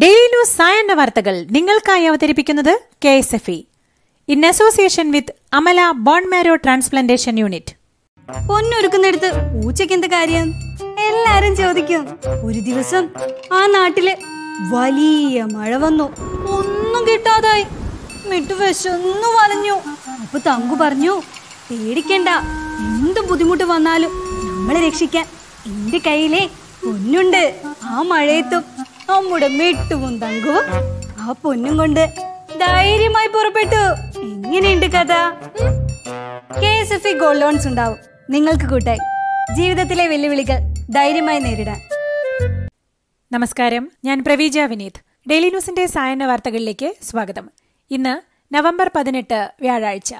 daily സായന്ന വാർത്തകൾ നിങ്ങൾക്കായി അവതരിപ്പിക്കുന്നത് K S F E in association with Amala bone marrow transplantation unit പൊന്നൊരുക്കുന്നിടത്ത് പൂച്ചയ്ക്ക് എന്ത് കാര്യം എല്ലാരും ചോദിക്കും ഒരു ദിവസം ആ നാട്ടില് വലിയ മഴ വന്നു ഒന്നും കിട്ടാതായി മിട്ടു വിശന്നു വലഞ്ഞു അപ്പൊ തങ്കു പറഞ്ഞു പേടിക്കണ്ട എന്ത് ബുദ്ധിമുട്ട് വന്നാലും നമ്മളെ രക്ഷിക്കാൻ എന്റെ കയ്യിലെ പൊന്നുണ്ട് ആ മഴയത്തും നമ്മുടെ മെട്ടുവും തങ്കുവും ആ പൊന്നും കൊണ്ട് ധൈര്യമായി പുറപ്പെട്ടു എങ്ങനെയുണ്ട് കഥ K S F E gold loans ഉണ്ടാവും നിങ്ങൾക്ക് കൂട്ടായി ജീവിതത്തിലെ വെല്ലുവിളികൾ ധൈര്യമായി നേരിടാൻ നമസ്കാരം ഞാൻ പ്രവീജ വിനീത് ഡെയിലി ന്യൂസിന്റെ സായന വാർത്തകളിലേക്ക് സ്വാഗതം ഇന്ന് നവംബർ പതിനെട്ട് വ്യാഴാഴ്ച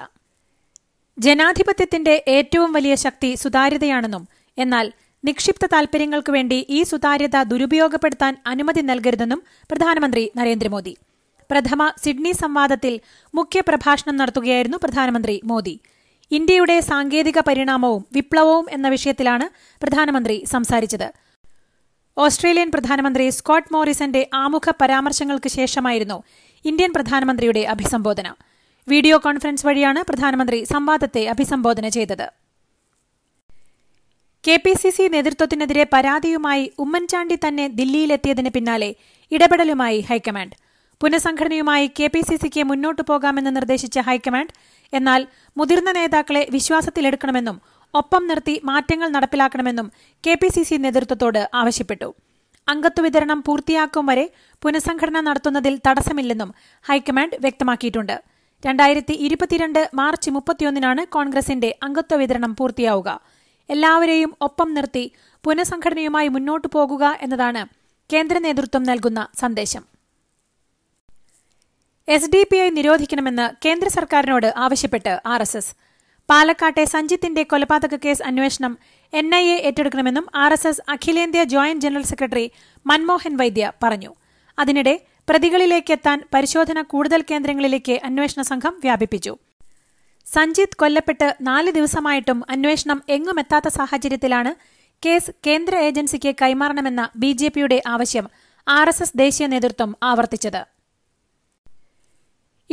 ജനാധിപത്യത്തിന്റെ ഏറ്റവും വലിയ ശക്തി സുതാര്യതയാണെന്നും എന്നാൽ നിക്ഷിപ്ത താൽപര്യങ്ങൾക്കു വേണ്ടി ഈ സുതാര്യത ദുരുപയോഗപ്പെടുത്താൻ അനുമതി നൽകരുതെന്നും പ്രധാനമന്ത്രി നരേന്ദ്രമോദി പ്രഥമ സിഡ്നി സംവാദത്തിൽ മുഖ്യ പ്രഭാഷണം നടത്തുകയായിരുന്നു പ്രധാനമന്ത്രി മോദി ഇന്ത്യയുടെ സാങ്കേതിക പരിണാമവും വിപ്ലവവും എന്ന വിഷയത്തിലാണ് പ്രധാനമന്ത്രി സംസാരിച്ചത് ഓസ്ട്രേലിയൻ പ്രധാനമന്ത്രി സ്കോട്ട് മോറിസന്റെ ആമുഖ പരാമർശങ്ങൾക്ക് ശേഷമായിരുന്നു ഇന്ത്യൻ പ്രധാനമന്ത്രിയുടെ അഭിസംബോധന വീഡിയോ കോൺഫറൻസ് വഴിയാണ് പ്രധാനമന്ത്രി സംവാദത്തെ അഭിസംബോധന ചെയ്തത് കെ പി സി സി നേതൃത്വത്തിനെതിരെ പരാതിയുമായി ഉമ്മൻചാണ്ടി തന്നെ ദില്ലിയിലെത്തിയതിന് പിന്നാലെ ഇടപെടലുമായി ഹൈക്കമാൻഡ് പുനഃസംഘടനയുമായി കെ പി സി സിക്ക് മുന്നോട്ടു പോകാമെന്ന് നിർദ്ദേശിച്ച ഹൈക്കമാൻഡ് എന്നാൽ മുതിർന്ന നേതാക്കളെ വിശ്വാസത്തിലെടുക്കണമെന്നും ഒപ്പം നിർത്തി മാറ്റങ്ങൾ നടപ്പിലാക്കണമെന്നും കെ പി സി സി നേതൃത്വത്തോട് ആവശ്യപ്പെട്ടു അംഗത്വ വിതരണം പൂർത്തിയാക്കും വരെ പുനഃസംഘടന നടത്തുന്നതിൽ തടസ്സമില്ലെന്നും ഹൈക്കമാൻഡ് വ്യക്തമാക്കിയിട്ടുണ്ട് രണ്ടായിരത്തി ഇരുപത്തിരണ്ട് മാർച്ച് മുപ്പത്തിയൊന്നിനാണ് കോൺഗ്രസിന്റെ അംഗത്വ വിതരണം പൂർത്തിയാവുക എല്ലാവരെയും ഒപ്പം നിർത്തി പുനഃസംഘടനയുമായി മുന്നോട്ടു പോകുക എന്നതാണ് കേന്ദ്ര നേതൃത്വം നൽകുന്ന സന്ദേശം എസ് ഡി പി ഐ നിരോധിക്കണമെന്ന് കേന്ദ്ര സർക്കാരിനോട് ആവശ്യപ്പെട്ട് ആർ എസ് എസ് പാലക്കാട്ടെ സഞ്ജിത്തിന്റെ കൊലപാതക കേസ് അന്വേഷണം എൻ ഐ എ ഏറ്റെടുക്കണമെന്നും ആർ എസ് എസ് അഖിലേന്ത്യാ joint general secretary Manmohan Vaidya പറഞ്ഞു അതിനിടെ പ്രതികളിലേക്കെത്താൻ പരിശോധന കൂടുതൽ കേന്ദ്രങ്ങളിലേക്ക് അന്വേഷണ സംഘം വ്യാപിപ്പിച്ചു സഞ്ജിത്ത് കൊല്ലപ്പെട്ട് നാല് ദിവസമായിട്ടും അന്വേഷണം എങ്ങുമെത്താത്ത സാഹചര്യത്തിലാണ് കേസ് കേന്ദ്ര ഏജൻസിക്ക് കൈമാറണമെന്ന ബി ജെ പിയുടെ ആവശ്യം ആർ എസ് എസ് ദേശീയ നേതൃത്വം ആവർത്തിച്ചത്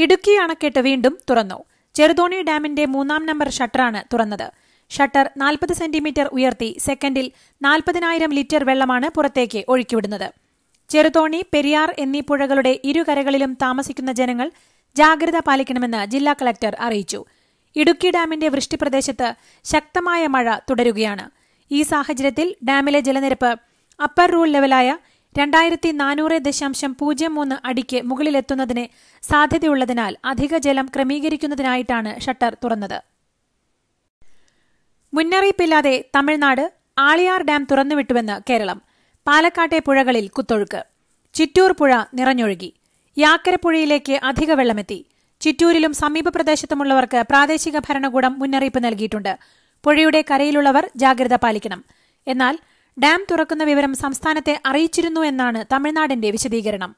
ഇടുക്കി അണക്കെട്ട് വീണ്ടും തുറന്നു ചെറുതോണി ഡാമിന്റെ മൂന്നാം നമ്പർ ഷട്ടറാണ് തുറന്നത് ഷട്ടർ നാൽപ്പത് സെന്റിമീറ്റർ ഉയർത്തി സെക്കൻഡിൽ നാൽപ്പതിനായിരം ലിറ്റർ വെള്ളമാണ് പുറത്തേക്ക് ഒഴുക്കിവിടുന്നത് ചെറുതോണി പെരിയാർ എന്നീ പുഴകളുടെ ഇരുകരകളിലും താമസിക്കുന്ന ജനങ്ങൾ ജാഗ്രത പാലിക്കണമെന്ന് ജില്ലാ കളക്ടർ അറിയിച്ചു ഇടുക്കി ഡാമിന്റെ വൃഷ്ടിപ്രദേശത്ത് ശക്തമായ മഴ തുടരുകയാണ് ഈ സാഹചര്യത്തിൽ ഡാമിലെ ജലനിരപ്പ് അപ്പർ റൂൾ ലെവലായ രണ്ടായിരത്തി നാനൂറ് ദശാംശം പൂജ്യം മൂന്ന് അടിക്ക് മുകളിലെത്തുന്നതിന് സാധ്യതയുള്ളതിനാൽ അധിക ജലം ക്രമീകരിക്കുന്നതിനായിട്ടാണ് ഷട്ടർ തുറന്നത് മുന്നറിയിപ്പില്ലാതെ തമിഴ്നാട് ആളിയാർ ഡാം തുറന്നുവിട്ടുവെന്ന് കേരളം പാലക്കാട്ടെ പുഴകളിൽ കുത്തൊഴുക്ക് ചിറ്റൂർ പുഴ നിറഞ്ഞൊഴുകി യാക്കരപ്പുഴയിലേക്ക് അധിക വെള്ളമെത്തി ചിറ്റൂരിലും സമീപ പ്രദേശത്തുമുള്ളവർക്ക് പ്രാദേശിക ഭരണകൂടം മുന്നറിയിപ്പ് നൽകിയിട്ടുണ്ട് പുഴയുടെ കരയിലുള്ളവർ ജാഗ്രത പാലിക്കണം എന്നാൽ ഡാം തുറക്കുന്ന വിവരം സംസ്ഥാനത്തെ അറിയിച്ചിരുന്നു എന്നാണ് തമിഴ്നാടിന്റെ വിശദീകരണം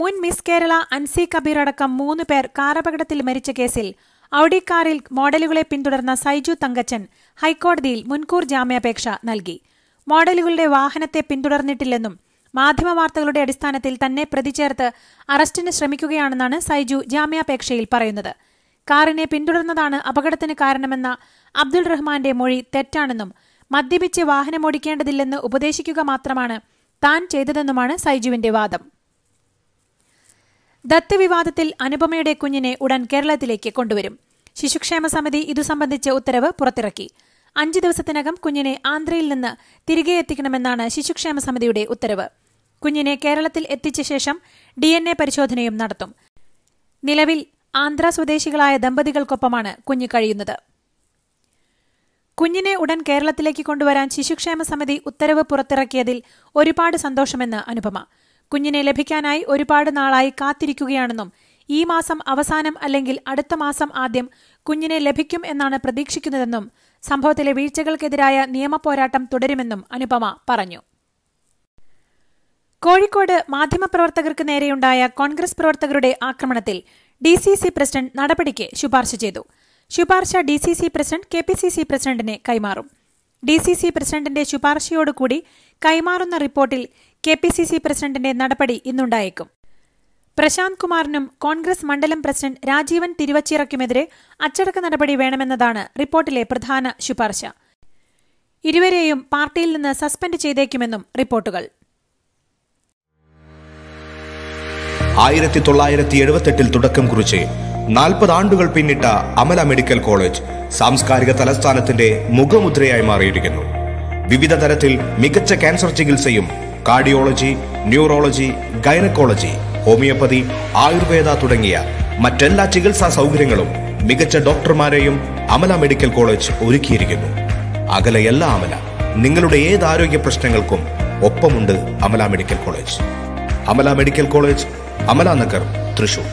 മുൻ മിസ് കേരള അൻസി കബീർ അടക്കം മൂന്ന് പേർ കാറപകടത്തിൽ മരിച്ച കേസിൽ ഔഡി കാറിൽ മോഡലുകളെ പിന്തുടർന്ന സൈജു തങ്കച്ചൻ ഹൈക്കോടതിയിൽ മുൻകൂർ ജാമ്യാപേക്ഷ നൽകി മോഡലുകളുടെ വാഹനത്തെ പിന്തുടർന്നിട്ടില്ലെന്നും മാധ്യമവാർത്തകളുടെ അടിസ്ഥാനത്തിൽ തന്നെ പ്രതി ചേർത്ത് അറസ്റ്റിന് ശ്രമിക്കുകയാണെന്നാണ് സൈജു ജാമ്യാപേക്ഷയിൽ പറയുന്നത് കാറിനെ പിന്തുടർന്നതാണ് അപകടത്തിന് കാരണമെന്ന അബ്ദുൾ റഹ്മാന്റെ മൊഴി തെറ്റാണെന്നും മദ്യപിച്ച് വാഹനമോടിക്കേണ്ടതില്ലെന്ന് ഉപദേശിക്കുക മാത്രമാണ് താൻ ചെയ്തതെന്നുമാണ് സൈജുവിന്റെ വാദം ദത്ത് വിവാദത്തിൽ അനുപമയുടെ കുഞ്ഞിനെ ഉടൻ കേരളത്തിലേക്ക് കൊണ്ടുവരും ശിശുക്ഷേമ സമിതി ഇതു സംബന്ധിച്ച് ഉത്തരവ് പുറത്തിറക്കി അഞ്ച് ദിവസത്തിനകം കുഞ്ഞിനെ ആന്ധ്രയിൽ നിന്ന് തിരികെ എത്തിക്കണമെന്നാണ് ശിശുക്ഷേമ സമിതിയുടെ ഉത്തരവ് കുഞ്ഞിനെ കേരളത്തിൽ എത്തിച്ച ശേഷം ഡി എൻ എ പരിശോധനയും നടത്തും നിലവിൽ ആന്ധ്ര സ്വദേശികളായ ദമ്പതികൾക്കൊപ്പമാണ് കുഞ്ഞ് കഴിയുന്നത് കുഞ്ഞിനെ ഉടൻ കേരളത്തിലേക്ക് കൊണ്ടുവരാൻ ശിശുക്ഷേമ സമിതി ഉത്തരവ് പുറത്തിറക്കിയതിൽ ഒരുപാട് സന്തോഷമെന്ന് അനുപമ കുഞ്ഞിനെ ലഭിക്കാനായി ഒരുപാട് നാളായി കാത്തിരിക്കുകയാണെന്നും ഈ മാസം അവസാനം അല്ലെങ്കിൽ അടുത്ത മാസം ആദ്യം കുഞ്ഞിനെ ലഭിക്കും എന്നാണ് പ്രതീക്ഷിക്കുന്നതെന്നും സംഭവത്തിലെ വീഴ്ചകൾക്കെതിരായ നിയമപോരാട്ടം തുടരുമെന്നും അനുപമ പറഞ്ഞു കോഴിക്കോട് മാധ്യമപ്രവർത്തകർക്ക് നേരെയുണ്ടായ കോൺഗ്രസ് പ്രവർത്തകരുടെ ആക്രമണത്തിൽ ഡി സി സി പ്രസിഡന്റ് നടപടിക്ക് ശുപാർശ ചെയ്തു ശുപാർശ D C C president K P C C പ്രസിഡന്റിനെ കൈമാറും ഡി സി സി പ്രസിഡന്റിന്റെ ശുപാർശയോടുകൂടി കൈമാറുന്ന റിപ്പോർട്ടിൽ കെ പി സി സി പ്രസിഡന്റിന്റെ നടപടി ഇന്നുണ്ടായേക്കും പ്രശാന്ത് കുമാറിനും കോൺഗ്രസ് മണ്ഡലം പ്രസിഡന്റ് രാജീവൻ തിരുവച്ചിറയ്ക്കുമെതിരെ അച്ചടക്ക നടപടി വേണമെന്നതാണ് റിപ്പോർട്ടിലെ പ്രധാന ശുപാർശ ഇരുവരെയും പാർട്ടിയിൽ നിന്ന് സസ്പെൻഡ് ചെയ്തേക്കുമെന്നും റിപ്പോർട്ടുകൾ ആയിരത്തി തൊള്ളായിരത്തി എഴുപത്തെട്ടിൽ തുടക്കം കുറിച്ച് നാൽപ്പത് ആണ്ടുകൾ പിന്നിട്ട അമല മെഡിക്കൽ കോളേജ് സാംസ്കാരിക തലസ്ഥാനത്തിന്റെ മുഖമുദ്രയായി മാറിയിരിക്കുന്നു വിവിധ തരത്തിൽ മികച്ച ക്യാൻസർ ചികിത്സയും cardiology neurology gynaecology homoeopathy Ayurveda തുടങ്ങിയ മറ്റെല്ലാ ചികിത്സാ സൗകര്യങ്ങളും മികച്ച ഡോക്ടർമാരെയും അമല മെഡിക്കൽ കോളേജ് ഒരുക്കിയിരിക്കുന്നു അകലെ എല്ലാ അമല നിങ്ങളുടെ ഏത് ആരോഗ്യ പ്രശ്നങ്ങൾക്കും ഒപ്പമുണ്ട് Amala medical college Amala medical college Amalanagar Thrissur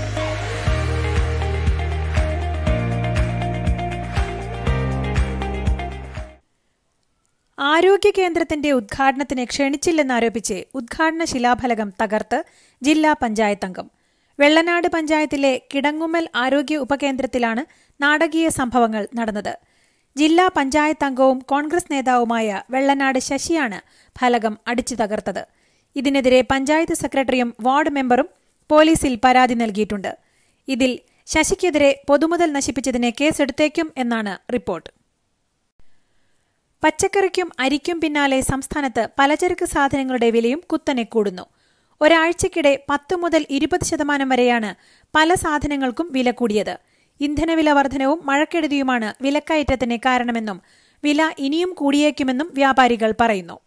ആരോഗ്യ കേന്ദ്രത്തിന്റെ ഉദ്ഘാടനത്തിന് ക്ഷണിച്ചില്ലെന്നാരോപിച്ച് ഉദ്ഘാടന ശിലാഫലകം തകർത്ത് ജില്ലാ പഞ്ചായത്ത് അംഗം വെള്ളനാട് പഞ്ചായത്തിലെ കിടങ്ങുമ്മൽ ആരോഗ്യ ഉപകേന്ദ്രത്തിലാണ് നാടകീയ സംഭവങ്ങൾ നടന്നത് ജില്ലാ പഞ്ചായത്ത് അംഗവും കോൺഗ്രസ് നേതാവുമായ വെള്ളനാട് ശശിയാണ് ഫലകം അടിച്ചു തകർത്തത് ഇതിനെതിരെ പഞ്ചായത്ത് സെക്രട്ടറിയും വാർഡ് മെമ്പറും പോലീസിൽ പരാതി നൽകിയിട്ടുണ്ട് ഇതിൽ ശശിക്കെതിരെ പൊതുമുതൽ നശിപ്പിച്ചതിന് കേസെടുത്തേക്കും എന്നാണ് റിപ്പോർട്ട് പച്ചക്കറിക്കും അരിക്കും പിന്നാലെ സംസ്ഥാനത്ത് പലചരക്ക് സാധനങ്ങളുടെ വിലയും കുത്തനെ കൂടുന്നു ഒരാഴ്ചക്കിടെ പത്ത് മുതൽ ഇരുപത് ശതമാനം വരെയാണ് പല സാധനങ്ങൾക്കും വില കൂടിയത് ഇന്ധനവില വർധനവും മഴക്കെടുതിയുമാണ് വിലക്കയറ്റത്തിന് കാരണമെന്നും വില ഇനിയും കൂടിയേക്കുമെന്നും വ്യാപാരികൾ പറയുന്നു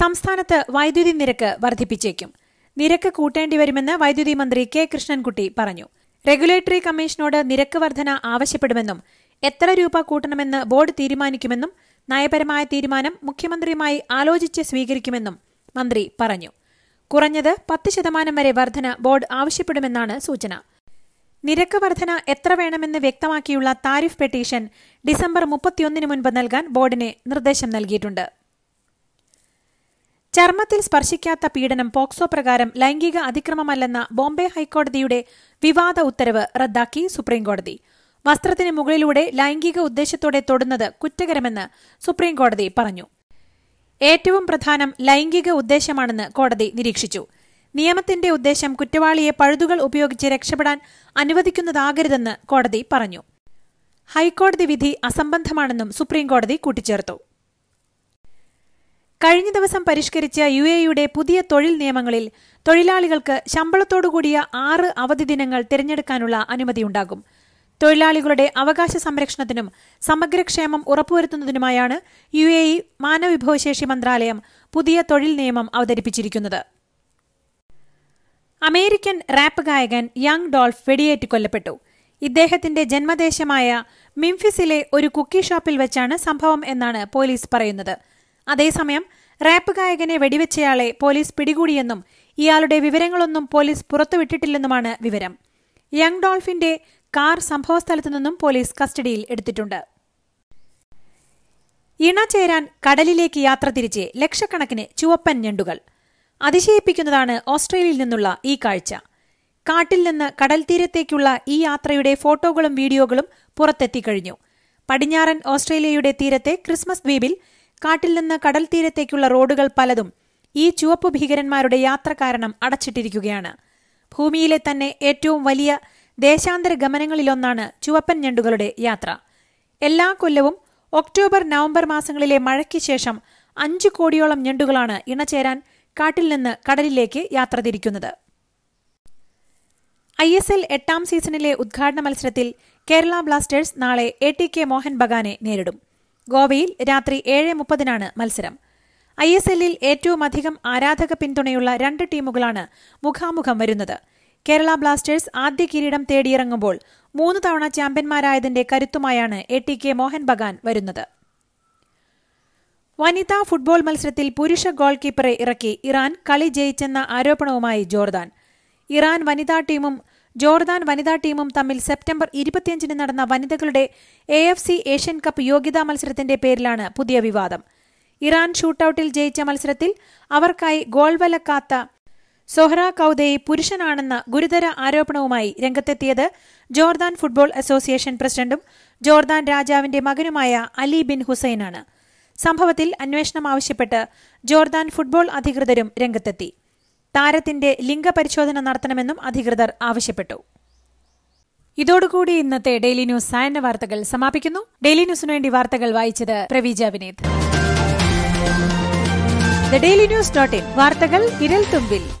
സംസ്ഥാനത്ത് വൈദ്യുതി നിരക്ക് വർദ്ധിപ്പിച്ചേക്കും നിരക്ക് കൂട്ടേണ്ടി വരുമെന്ന് വൈദ്യുതി മന്ത്രി കെ കൃഷ്ണൻകുട്ടി പറഞ്ഞു റെഗുലേറ്ററി കമ്മീഷനോട് നിരക്ക് വർധന ആവശ്യപ്പെടുമെന്നും എത്ര രൂപ കൂട്ടണമെന്ന് ബോർഡ് തീരുമാനിക്കുമെന്നും നയപരമായ തീരുമാനം മുഖ്യമന്ത്രിയുമായി ആലോചിച്ച് സ്വീകരിക്കുമെന്നും മന്ത്രി പറഞ്ഞു കുറഞ്ഞത് പത്ത് ശതമാനം വരെ വർധന ബോർഡ് ആവശ്യപ്പെടുമെന്നാണ് സൂചന നിരക്ക് വർധന എത്ര വേണമെന്ന് വ്യക്തമാക്കിയുള്ള താരിഫ് പെറ്റീഷൻ ഡിസംബർ മുപ്പത്തിയൊന്നിന് മുൻപ് നൽകാൻ ബോർഡിന് നിർദ്ദേശം നൽകിയിട്ടുണ്ട് ചർമ്മത്തിൽ സ്പർശിക്കാത്ത പീഡനം പോക്സോ പ്രകാരം ലൈംഗിക അതിക്രമമല്ലെന്ന ബോംബെ ഹൈക്കോടതിയുടെ വിവാദ ഉത്തരവ് റദ്ദാക്കി സുപ്രീംകോടതി വസ്ത്രത്തിന് മുകളിലൂടെ ലൈംഗിക ഉദ്ദേശത്തോടെ തൊടുന്നത് കുറ്റകരമെന്ന് സുപ്രീംകോടതി പറഞ്ഞു ഏറ്റവും പ്രധാനം ലൈംഗിക ഉദ്ദേശമാണെന്ന് കോടതി നിരീക്ഷിച്ചു നിയമത്തിന്റെ ഉദ്ദേശം കുറ്റവാളിയെ പഴുതുകൾ ഉപയോഗിച്ച് രക്ഷപ്പെടാൻ അനുവദിക്കുന്നതാകരുതെന്ന് കോടതി പറഞ്ഞു ഹൈക്കോടതി വിധി അസംബന്ധമാണെന്നും സുപ്രീംകോടതി കൂട്ടിച്ചേർത്തു കഴിഞ്ഞ ദിവസം പരിഷ്കരിച്ച യു എയുടെ പുതിയ തൊഴിൽ നിയമങ്ങളിൽ തൊഴിലാളികൾക്ക് ശമ്പളത്തോടുകൂടിയ ആറ് അവധി ദിനങ്ങൾ തിരഞ്ഞെടുക്കാനുള്ള അനുമതിയുണ്ടാകും തൊഴിലാളികളുടെ അവകാശ സംരക്ഷണത്തിനും സമഗ്രക്ഷേമം ഉറപ്പുവരുത്തുന്നതിനുമായാണ് യു എ ഇ മാനവവിഭവശേഷി മന്ത്രാലയം പുതിയ തൊഴിൽ നിയമം അവതരിപ്പിച്ചിരിക്കുന്നത് അമേരിക്കൻ റാപ്പ് ഗായകൻ യങ് ഡോൾഫ് വെടിയേറ്റ് കൊല്ലപ്പെട്ടു ഇദ്ദേഹത്തിന്റെ ജന്മദേശമായ മിംഫിസിലെ ഒരു കുക്കി ഷോപ്പിൽ വെച്ചാണ് സംഭവം എന്നാണ് പോലീസ് പറയുന്നത് അതേസമയം റാപ്പ് ഗായകനെ വെടിവെച്ചയാളെ പോലീസ് പിടികൂടിയെന്നും ഇയാളുടെ വിവരങ്ങളൊന്നും പോലീസ് പുറത്തുവിട്ടിട്ടില്ലെന്നുമാണ് വിവരം യങ് ഡോൾഫിന്റെ കാർ സംഭവസ്ഥലത്തു നിന്നും പോലീസ് കസ്റ്റഡിയിൽ എടുത്തിട്ടുണ്ട് ഇണ ചേരാൻ കടലിലേക്ക് യാത്ര തിരിച്ച് ലക്ഷക്കണക്കിന് ചുവപ്പൻ ഞണ്ടുകൾ അതിശയിപ്പിക്കുന്നതാണ് ഓസ്ട്രേലിയയിൽ നിന്നുള്ള ഈ കാഴ്ച കാട്ടിൽ നിന്ന് കടൽ തീരത്തേക്കുള്ള ഈ യാത്രയുടെ ഫോട്ടോകളും വീഡിയോകളും പുറത്തെത്തിക്കഴിഞ്ഞു പടിഞ്ഞാറൻ ഓസ്ട്രേലിയയുടെ തീരത്തെ ക്രിസ്മസ് ദ്വീപിൽ കാട്ടിൽ നിന്ന് കടൽ തീരത്തേക്കുള്ള റോഡുകൾ പലതും ഈ ചുവപ്പ് ഭീകരന്മാരുടെ യാത്ര കാരണം അടച്ചിട്ടിരിക്കുകയാണ് ഭൂമിയിലെ തന്നെ ഏറ്റവും വലിയ ദേശാന്തര ഗമനങ്ങളിലൊന്നാണ് ചുവപ്പൻ ഞണ്ടുകളുടെ യാത്ര എല്ലാ കൊല്ലവും ഒക്ടോബർ നവംബർ മാസങ്ങളിലെ മഴയ്ക്ക് ശേഷം അഞ്ചു കോടിയോളം ഞണ്ടുകളാണ് ഇണചേരാൻ കാട്ടിൽ നിന്ന് കടലിലേക്ക് യാത്ര തിരിക്കുന്നത് ഐ എസ് എൽ എട്ടാം സീസണിലെ ഉദ്ഘാടന മത്സരത്തിൽ കേരള ബ്ലാസ്റ്റേഴ്സ് നാളെ എ ടി കെ മോഹൻ ബഗാനെ നേരിടും ഗോവയിൽ രാത്രി ഏഴ് മുപ്പതിനാണ് മത്സരം ഐ എസ് എല്ലിൽ ഏറ്റവും അധികം ആരാധക പിന്തുണയുള്ള രണ്ട് ടീമുകളാണ് മുഖാമുഖം വരുന്നത് കേരള ബ്ലാസ്റ്റേഴ്സ് ആദ്യ കിരീടം തേടിയിറങ്ങുമ്പോൾ മൂന്ന് തവണ ചാമ്പ്യന്മാരായതിന്റെ കരുത്തുമായാണ് A T K Mohun Bagan വരുന്നത് വനിതാ ഫുട്ബോൾ മത്സരത്തിൽ പുരുഷ ഗോൾ കീപ്പറെ ഇറക്കി ഇറാൻ കളി ജയിച്ചെന്ന ആരോപണവുമായി ജോർദാൻ ഇറാൻ വനിതാ ടീമും ജോർദാൻ വനിതാ ടീമും തമ്മിൽ സെപ്റ്റംബർ ഇരുപത്തിയഞ്ചിന് നടന്ന വനിതകളുടെ A F C Asian cup യോഗ്യതാ മത്സരത്തിന്റെ പേരിലാണ് പുതിയ വിവാദം ഇറാൻ ഷൂട്ടൌട്ടിൽ ജയിച്ച മത്സരത്തിൽ അവർക്കായി ഗോൾ വലക്കാത്ത സൊഹ്റ കൌദയി പുരുഷനാണെന്ന ഗുരുതര ആരോപണവുമായി രംഗത്തെത്തിയത് ജോർദാൻ ഫുട്ബോൾ അസോസിയേഷൻ പ്രസിഡന്റും ജോർദാൻ രാജാവിന്റെ മകനുമായ അലി ബിൻ ഹുസൈനാണ് സംഭവത്തിൽ അന്വേഷണം ആവശ്യപ്പെട്ട് ജോർദാൻ ഫുട്ബോൾ അധികൃതരും രംഗത്തെത്തി താരത്തിന്റെ ലിംഗപരിശോധന നടത്തണമെന്നും അധികൃതർ ആവശ്യപ്പെട്ടു ഇതോടുകൂടി ഇന്നത്തെ ഡെയിലി ന്യൂസ് സായന്ന വാർത്തകൾ സമാപിക്കുന്നു ഡെയിലി ന്യൂസിനു വേണ്ടി വാർത്തകൾ വായിച്ചത് Praveeja Vineeth daily news dot in വാർത്തകൾ വിരൽ തുമ്പിൽ